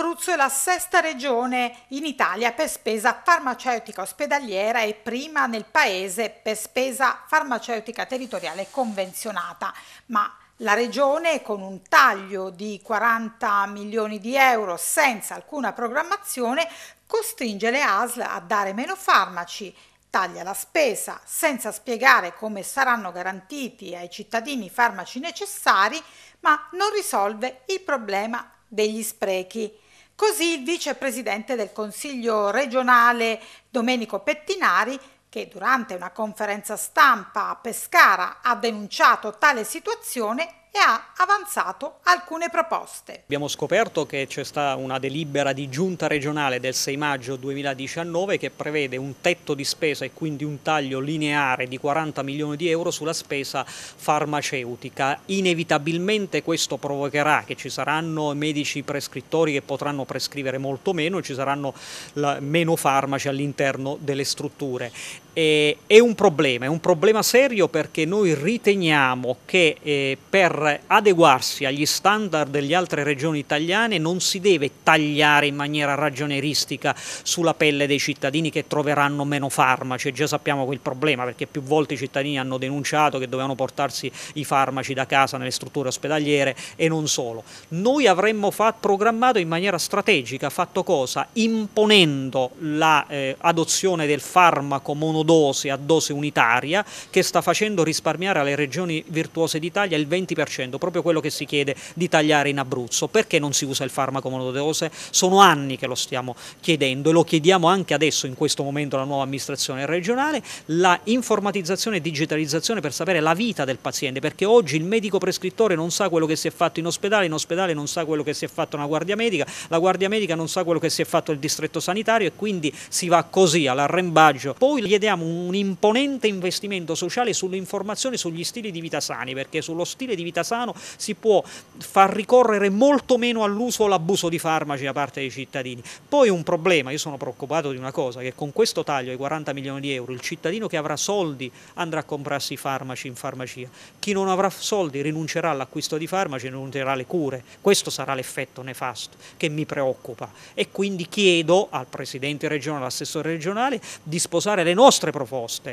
L'Abruzzo è la sesta regione in Italia per spesa farmaceutica ospedaliera e prima nel paese per spesa farmaceutica territoriale convenzionata, ma la regione con un taglio di 40 milioni di euro senza alcuna programmazione costringe le ASL a dare meno farmaci taglia la spesa senza spiegare come saranno garantiti ai cittadini i farmaci necessari, ma non risolve il problema degli sprechi. Così il vicepresidente del Consiglio regionale Domenico Pettinari, che durante una conferenza stampa a Pescara ha denunciato tale situazione, e ha avanzato alcune proposte. Abbiamo scoperto che c'è stata una delibera di giunta regionale del 6 maggio 2019 che prevede un tetto di spesa e quindi un taglio lineare di 40 milioni di euro sulla spesa farmaceutica. Inevitabilmente questo provocherà che ci saranno medici prescrittori che potranno prescrivere molto meno, e ci saranno meno farmaci all'interno delle strutture eh, è un problema, è un problema serio perché noi riteniamo che eh, per adeguarsi agli standard delle altre regioni italiane non si deve tagliare in maniera ragioneristica sulla pelle dei cittadini che troveranno meno farmaci, già sappiamo quel problema perché più volte i cittadini hanno denunciato che dovevano portarsi i farmaci da casa nelle strutture ospedaliere e non solo. Noi avremmo programmato in maniera strategica, fatto cosa? Imponendo l'adozione eh, del farmaco monodosale dose a dose unitaria che sta facendo risparmiare alle regioni virtuose d'Italia il 20%, proprio quello che si chiede di tagliare in Abruzzo. Perché non si usa il farmaco monodose? Sono anni che lo stiamo chiedendo e lo chiediamo anche adesso in questo momento alla nuova amministrazione regionale, la informatizzazione e digitalizzazione per sapere la vita del paziente, perché oggi il medico prescrittore non sa quello che si è fatto in ospedale, in ospedale non sa quello che si è fatto una guardia medica, la guardia medica non sa quello che si è fatto il distretto sanitario e quindi si va così all'arrembaggio. Poi chiediamo abbiamo un imponente investimento sociale sull'informazione sugli stili di vita sani, perché sullo stile di vita sano si può far ricorrere molto meno all'uso o all'abuso di farmaci da parte dei cittadini. Poi un problema, io sono preoccupato di una cosa, che con questo taglio ai 40 milioni di euro il cittadino che avrà soldi andrà a comprarsi i farmaci in farmacia, chi non avrà soldi rinuncerà all'acquisto di farmaci e rinuncerà alle cure, questo sarà l'effetto nefasto che mi preoccupa e quindi chiedo al Presidente regionale, all'assessore regionale di sposare le nostre nostre proposte.